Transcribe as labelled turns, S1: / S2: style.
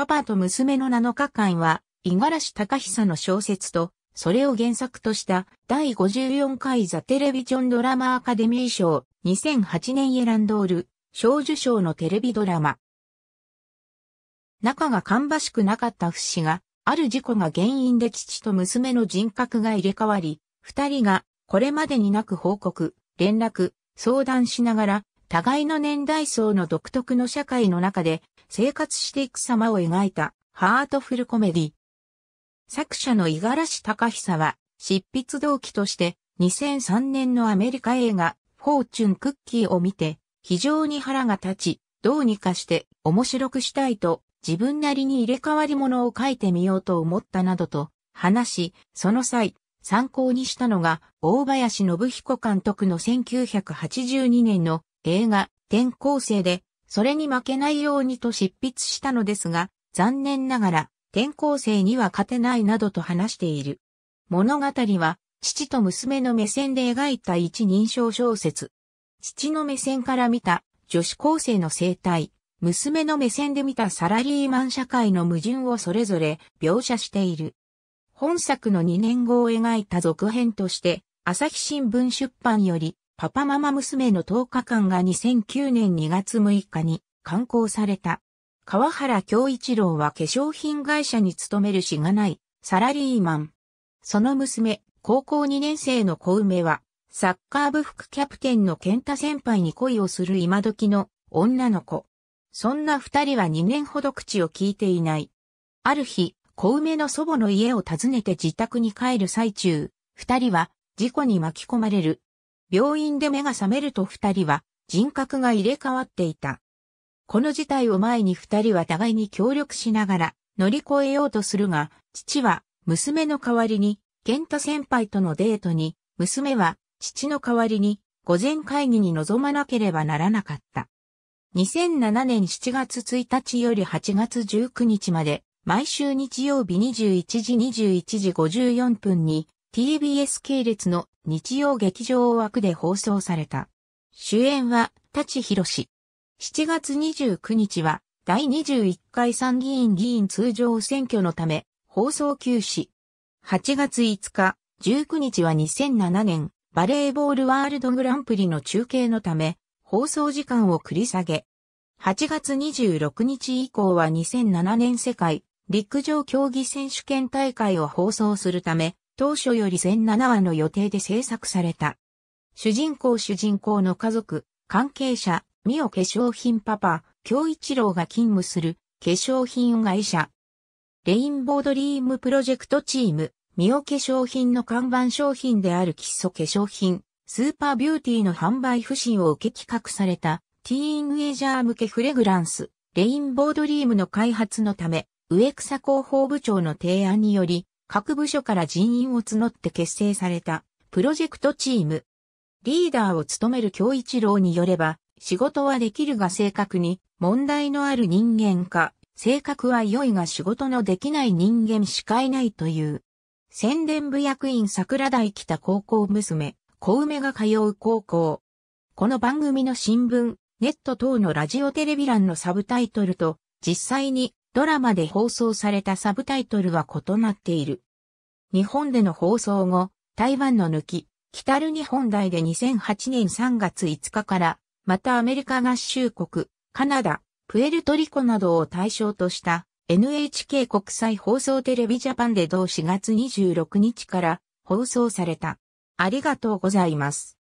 S1: パパと娘の7日間は、五十嵐隆久の小説と、それを原作とした第54回ザ・テレビジョンドラマアカデミー賞2008年エランドール小受賞のテレビドラマ。仲が芳しくなかった不死が、ある事故が原因で父と娘の人格が入れ替わり、二人がこれまでになく報告、連絡、相談しながら互いの年代層の独特の社会の中で生活していく様を描いたハートフルコメディ。作者の五十嵐隆久は執筆動機として2003年のアメリカ映画フォーチュンクッキーを見て非常に腹が立ち、どうにかして面白くしたいと自分なりに入れ替わり物を書いてみようと思ったなどと話し、その際、参考にしたのが大林信彦監督の1982年の映画、転校生で、それに負けないようにと執筆したのですが、残念ながら、転校生には勝てないなどと話している。物語は、父と娘の目線で描いた一人称小説。父の目線から見た女子高生の生態、娘の目線で見たサラリーマン社会の矛盾をそれぞれ描写している。本作の2年後を描いた続編として、朝日新聞出版よりパパママ娘の10日間が2009年2月6日に刊行された。川原京一郎は化粧品会社に勤めるしがないサラリーマン。その娘、高校2年生の小梅は、サッカー部副キャプテンの健太先輩に恋をする今時の女の子。そんな二人は2年ほど口を聞いていない。ある日、小梅の祖母の家を訪ねて自宅に帰る最中、二人は事故に巻き込まれる。病院で目が覚めると二人は人格が入れ替わっていた。この事態を前に二人は互いに協力しながら乗り越えようとするが、父は娘の代わりに、健太先輩とのデートに、娘は父の代わりに、午前会議に臨まなければならなかった。2007年7月1日より8月19日まで、毎週日曜日21時21時54分に、TBS 系列の日曜劇場枠で放送された。主演は、立博し。7月29日は、第21回参議院議員通常選挙のため、放送休止。8月5日、19日は2007年、バレーボールワールドグランプリの中継のため、放送時間を繰り下げ。8月26日以降は2007年世界陸上競技選手権大会を放送するため、当初より全7話の予定で制作された。主人公主人公の家族、関係者、ミオ化粧品パパ、京一郎が勤務する化粧品会社。レインボードリームプロジェクトチーム、ミオ化粧品の看板商品である基礎化粧品、スーパービューティーの販売不振を受け企画された、ティーンウェジャー向けフレグランス、レインボードリームの開発のため、植草広報部長の提案により、各部署から人員を募って結成されたプロジェクトチーム。リーダーを務める京一郎によれば、仕事はできるが正確に、問題のある人間か、性格は良いが仕事のできない人間しかいないという。宣伝部役員桜台北高校娘、小梅が通う高校。この番組の新聞、ネット等のラジオテレビ欄のサブタイトルと、実際にドラマで放送されたサブタイトルは異なっている。日本での放送後、台湾の抜き、北る日本台で2008年3月5日から、またアメリカ合衆国、カナダ、プエルトリコなどを対象とした NHK 国際放送テレビジャパンで同4月26日から放送された。ありがとうございます。